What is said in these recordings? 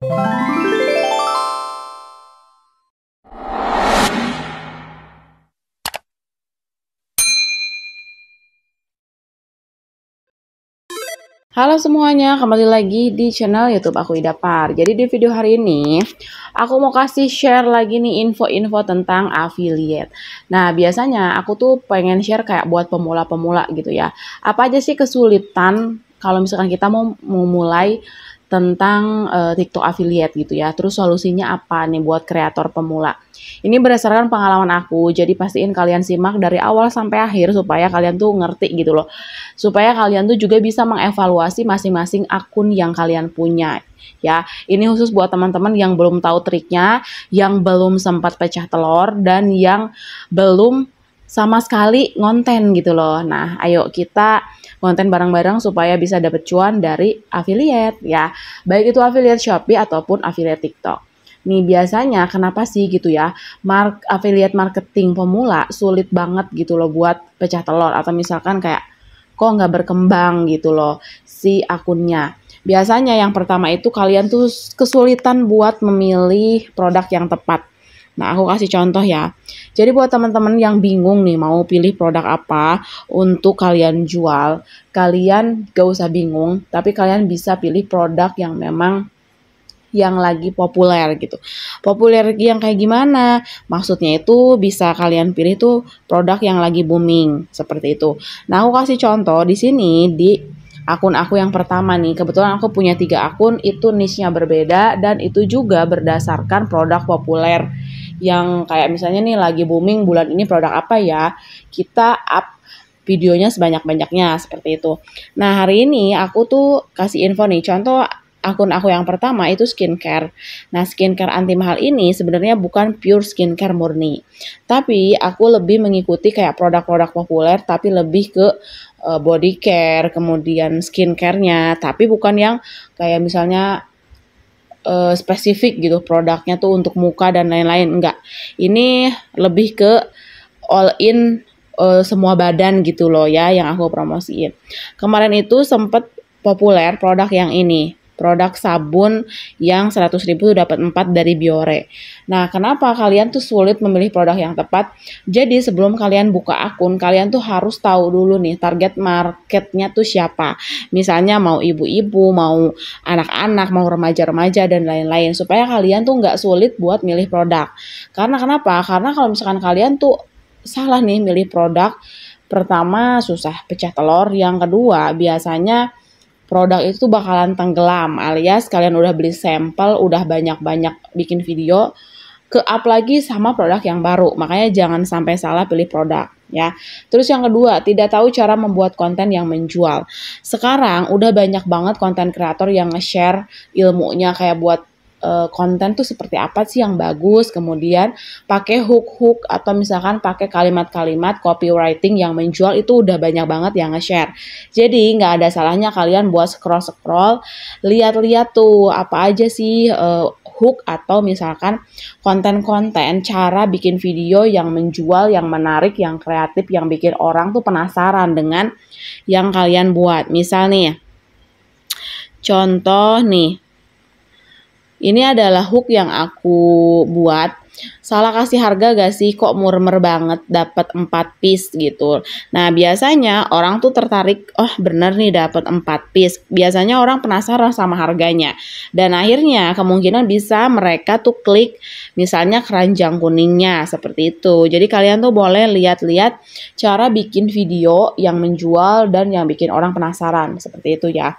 Halo semuanya, kembali lagi di channel YouTube aku Ida Par. Jadi di video hari ini aku mau kasih share lagi nih info-info tentang affiliate. Nah, biasanya aku tuh pengen share kayak buat pemula-pemula gitu ya. Apa aja sih kesulitan kalau misalkan kita mau memulai tentang uh, TikTok affiliate gitu ya. Terus solusinya apa nih buat kreator pemula? Ini berdasarkan pengalaman aku, jadi pastiin kalian simak dari awal sampai akhir supaya kalian tuh ngerti gitu loh. Supaya kalian tuh juga bisa mengevaluasi masing-masing akun yang kalian punya ya. Ini khusus buat teman-teman yang belum tahu triknya, yang belum sempat pecah telur dan yang belum sama sekali ngonten gitu loh. Nah, ayo kita konten bareng-bareng supaya bisa dapet cuan dari affiliate ya. Baik itu affiliate Shopee ataupun affiliate TikTok. Nih biasanya kenapa sih gitu ya, mark affiliate marketing pemula sulit banget gitu loh buat pecah telur atau misalkan kayak kok nggak berkembang gitu loh si akunnya. Biasanya yang pertama itu kalian tuh kesulitan buat memilih produk yang tepat Nah, aku kasih contoh ya. Jadi buat teman-teman yang bingung nih mau pilih produk apa untuk kalian jual, kalian gak usah bingung, tapi kalian bisa pilih produk yang memang yang lagi populer gitu. Populer yang kayak gimana? Maksudnya itu bisa kalian pilih tuh produk yang lagi booming seperti itu. Nah, aku kasih contoh di sini di akun aku yang pertama nih. Kebetulan aku punya tiga akun, itu niche-nya berbeda dan itu juga berdasarkan produk populer yang kayak misalnya nih lagi booming bulan ini produk apa ya kita up videonya sebanyak-banyaknya seperti itu. Nah hari ini aku tuh kasih info nih contoh akun aku yang pertama itu skincare. Nah, skincare anti mahal ini sebenarnya bukan pure skincare murni. Tapi aku lebih mengikuti kayak produk-produk populer tapi lebih ke eh, body care, kemudian skincare-nya, tapi bukan yang kayak misalnya uh, spesifik gitu produknya tuh untuk muka dan lain-lain enggak ini lebih ke all in uh, semua badan gitu loh ya yang aku promosiin kemarin itu sempet populer produk yang ini produk sabun yang 100 ribu itu dapat 4 dari Biore. Nah, kenapa kalian tuh sulit memilih produk yang tepat? Jadi, sebelum kalian buka akun, kalian tuh harus tahu dulu nih target marketnya tuh siapa. Misalnya mau ibu-ibu, mau anak-anak, mau remaja-remaja, dan lain-lain. Supaya kalian tuh nggak sulit buat milih produk. Karena kenapa? Karena kalau misalkan kalian tuh salah nih milih produk, pertama susah pecah telur, yang kedua biasanya produk itu bakalan tenggelam alias kalian udah beli sampel, udah banyak-banyak bikin video, ke up lagi sama produk yang baru. Makanya jangan sampai salah pilih produk ya. Terus yang kedua, tidak tahu cara membuat konten yang menjual. Sekarang udah banyak banget konten kreator yang nge-share ilmunya kayak buat Eh, konten tuh seperti apa sih yang bagus, kemudian pakai hook-hook atau misalkan pakai kalimat-kalimat copywriting yang menjual itu udah banyak banget yang nge-share. Jadi nggak ada salahnya kalian buat scroll-scroll, lihat-lihat tuh apa aja sih uh, hook atau misalkan konten-konten cara bikin video yang menjual, yang menarik, yang kreatif, yang bikin orang tuh penasaran dengan yang kalian buat. Misal nih, contoh nih, ini adalah hook yang aku buat. Salah kasih harga gak sih kok murmer banget dapat 4 piece gitu. Nah, biasanya orang tuh tertarik, oh bener nih dapat 4 piece. Biasanya orang penasaran sama harganya. Dan akhirnya kemungkinan bisa mereka tuh klik misalnya keranjang kuningnya seperti itu. Jadi kalian tuh boleh lihat-lihat cara bikin video yang menjual dan yang bikin orang penasaran seperti itu ya.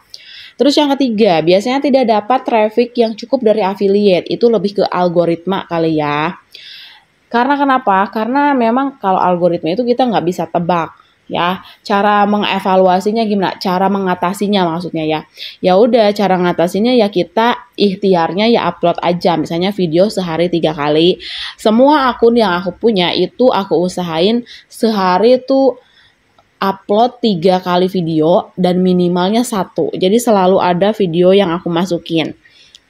Terus yang ketiga, biasanya tidak dapat traffic yang cukup dari affiliate. Itu lebih ke algoritma kali ya. Karena kenapa? Karena memang kalau algoritma itu kita nggak bisa tebak ya cara mengevaluasinya gimana cara mengatasinya maksudnya ya ya udah cara mengatasinya ya kita ikhtiarnya ya upload aja misalnya video sehari tiga kali semua akun yang aku punya itu aku usahain sehari tuh upload tiga kali video dan minimalnya satu. Jadi selalu ada video yang aku masukin.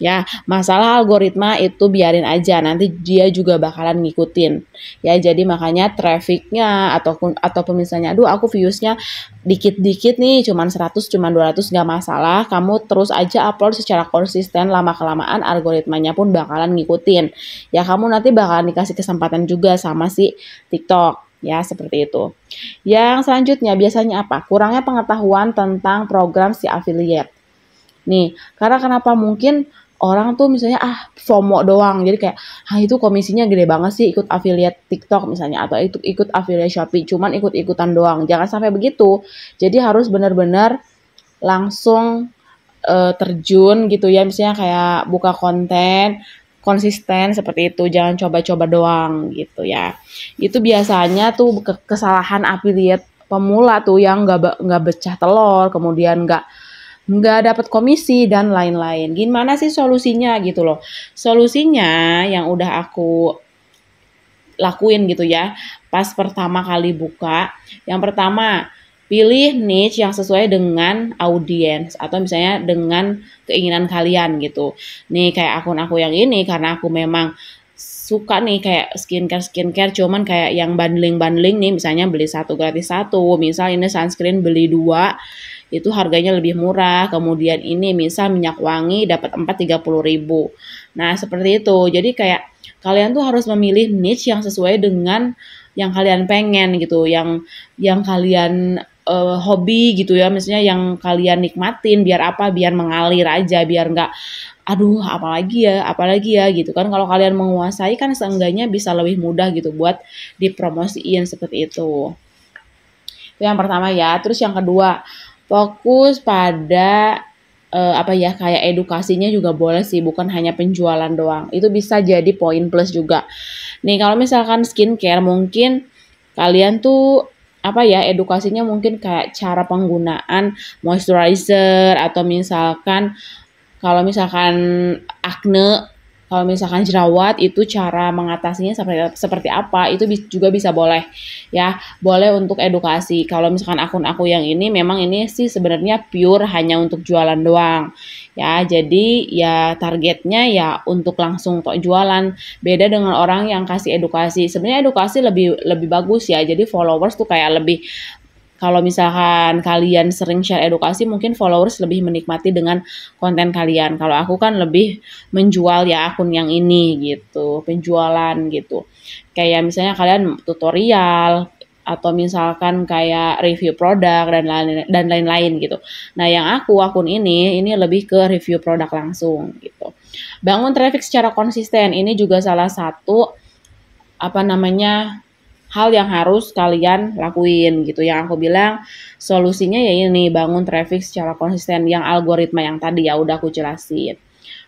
Ya, masalah algoritma itu biarin aja, nanti dia juga bakalan ngikutin. Ya, jadi makanya trafficnya ataupun ataupun misalnya, aduh aku viewsnya dikit-dikit nih, cuman 100, cuman 200, nggak masalah. Kamu terus aja upload secara konsisten, lama-kelamaan algoritmanya pun bakalan ngikutin. Ya, kamu nanti bakalan dikasih kesempatan juga sama si TikTok Ya, seperti itu. Yang selanjutnya biasanya apa? Kurangnya pengetahuan tentang program si affiliate. Nih, karena kenapa mungkin orang tuh misalnya ah FOMO doang. Jadi kayak, ah itu komisinya gede banget sih ikut affiliate TikTok misalnya atau itu ikut affiliate Shopee, cuman ikut-ikutan doang. Jangan sampai begitu. Jadi harus benar-benar langsung eh, terjun gitu ya misalnya kayak buka konten konsisten seperti itu jangan coba-coba doang gitu ya itu biasanya tuh kesalahan affiliate pemula tuh yang nggak nggak becah telur kemudian nggak nggak dapat komisi dan lain-lain gimana sih solusinya gitu loh solusinya yang udah aku lakuin gitu ya pas pertama kali buka yang pertama pilih niche yang sesuai dengan audiens atau misalnya dengan keinginan kalian gitu. Nih kayak akun aku yang ini karena aku memang suka nih kayak skincare skincare cuman kayak yang bundling bundling nih misalnya beli satu gratis satu misal ini sunscreen beli dua itu harganya lebih murah kemudian ini misal minyak wangi dapat empat tiga ribu nah seperti itu jadi kayak kalian tuh harus memilih niche yang sesuai dengan yang kalian pengen gitu yang yang kalian uh, hobi gitu ya misalnya yang kalian nikmatin biar apa biar mengalir aja biar nggak aduh apalagi ya apalagi ya gitu kan kalau kalian menguasai kan seenggaknya bisa lebih mudah gitu buat dipromosiin seperti itu itu yang pertama ya terus yang kedua fokus pada uh, apa ya kayak edukasinya juga boleh sih bukan hanya penjualan doang itu bisa jadi poin plus juga nih kalau misalkan skincare mungkin kalian tuh apa ya edukasinya mungkin kayak cara penggunaan moisturizer atau misalkan kalau misalkan acne kalau misalkan jerawat itu cara mengatasinya seperti seperti apa itu juga bisa boleh ya, boleh untuk edukasi. Kalau misalkan akun aku yang ini memang ini sih sebenarnya pure hanya untuk jualan doang. Ya, jadi ya targetnya ya untuk langsung kok jualan. Beda dengan orang yang kasih edukasi. Sebenarnya edukasi lebih lebih bagus ya. Jadi followers tuh kayak lebih kalau misalkan kalian sering share edukasi, mungkin followers lebih menikmati dengan konten kalian. Kalau aku kan lebih menjual ya akun yang ini gitu, penjualan gitu. Kayak misalnya kalian tutorial, atau misalkan kayak review produk dan lain dan lain-lain gitu. Nah, yang aku akun ini ini lebih ke review produk langsung gitu. Bangun traffic secara konsisten ini juga salah satu apa namanya hal yang harus kalian lakuin gitu. Yang aku bilang solusinya ya ini bangun traffic secara konsisten yang algoritma yang tadi ya udah aku jelasin.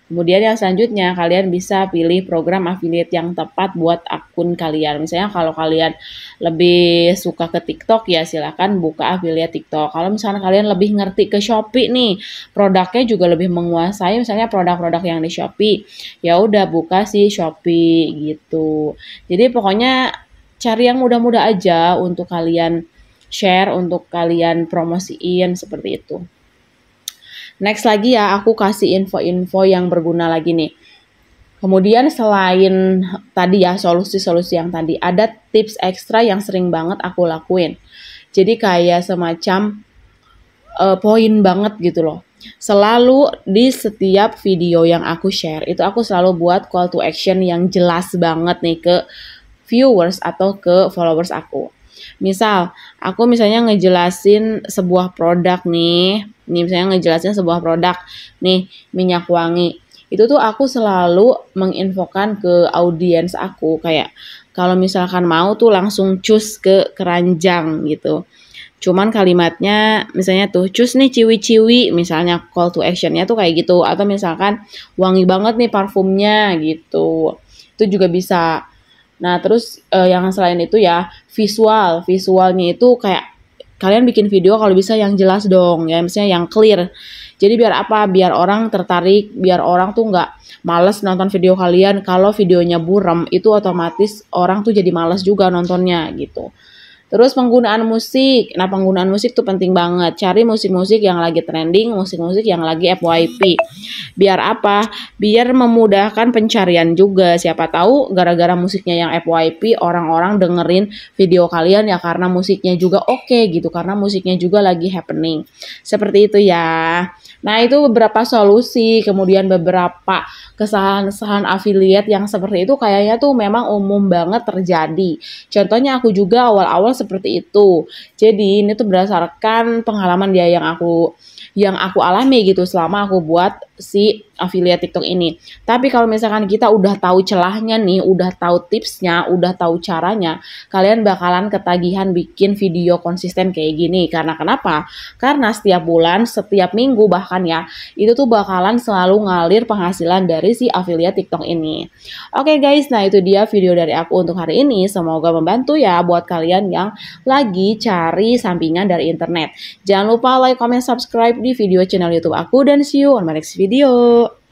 Kemudian yang selanjutnya kalian bisa pilih program affiliate yang tepat buat akun kalian. Misalnya kalau kalian lebih suka ke TikTok ya silahkan buka affiliate TikTok. Kalau misalnya kalian lebih ngerti ke Shopee nih, produknya juga lebih menguasai misalnya produk-produk yang di Shopee, ya udah buka sih Shopee gitu. Jadi pokoknya cari yang mudah-mudah aja untuk kalian share, untuk kalian promosiin seperti itu. Next lagi ya, aku kasih info-info yang berguna lagi nih. Kemudian selain tadi ya solusi-solusi yang tadi, ada tips ekstra yang sering banget aku lakuin. Jadi kayak semacam uh, poin banget gitu loh. Selalu di setiap video yang aku share itu aku selalu buat call to action yang jelas banget nih ke viewers atau ke followers aku. Misal, aku misalnya ngejelasin sebuah produk nih, ini misalnya ngejelasin sebuah produk nih minyak wangi. Itu tuh aku selalu menginfokan ke audiens aku kayak kalau misalkan mau tuh langsung cus ke keranjang gitu. Cuman kalimatnya misalnya tuh cus nih ciwi-ciwi misalnya call to actionnya tuh kayak gitu atau misalkan wangi banget nih parfumnya gitu. Itu juga bisa Nah, terus uh, yang selain itu ya visual. Visualnya itu kayak kalian bikin video kalau bisa yang jelas dong ya misalnya yang clear jadi biar apa biar orang tertarik biar orang tuh nggak males nonton video kalian kalau videonya buram itu otomatis orang tuh jadi males juga nontonnya gitu terus penggunaan musik nah penggunaan musik tuh penting banget cari musik-musik yang lagi trending musik-musik yang lagi FYP biar apa biar memudahkan pencarian juga siapa tahu gara-gara musiknya yang FYP orang-orang dengerin video kalian ya karena musiknya juga oke okay, gitu karena musiknya juga lagi happening seperti itu ya nah itu beberapa solusi kemudian beberapa kesalahan-kesalahan affiliate yang seperti itu kayaknya tuh memang umum banget terjadi contohnya aku juga awal-awal seperti itu jadi ini tuh berdasarkan pengalaman dia yang aku yang aku alami gitu selama aku buat si affiliate TikTok ini. Tapi kalau misalkan kita udah tahu celahnya nih, udah tahu tipsnya, udah tahu caranya, kalian bakalan ketagihan bikin video konsisten kayak gini. Karena kenapa? Karena setiap bulan, setiap minggu bahkan ya, itu tuh bakalan selalu ngalir penghasilan dari si affiliate TikTok ini. Oke okay guys, nah itu dia video dari aku untuk hari ini. Semoga membantu ya buat kalian yang lagi cari sampingan dari internet. Jangan lupa like, comment, subscribe di video channel YouTube aku dan see you on my next video video.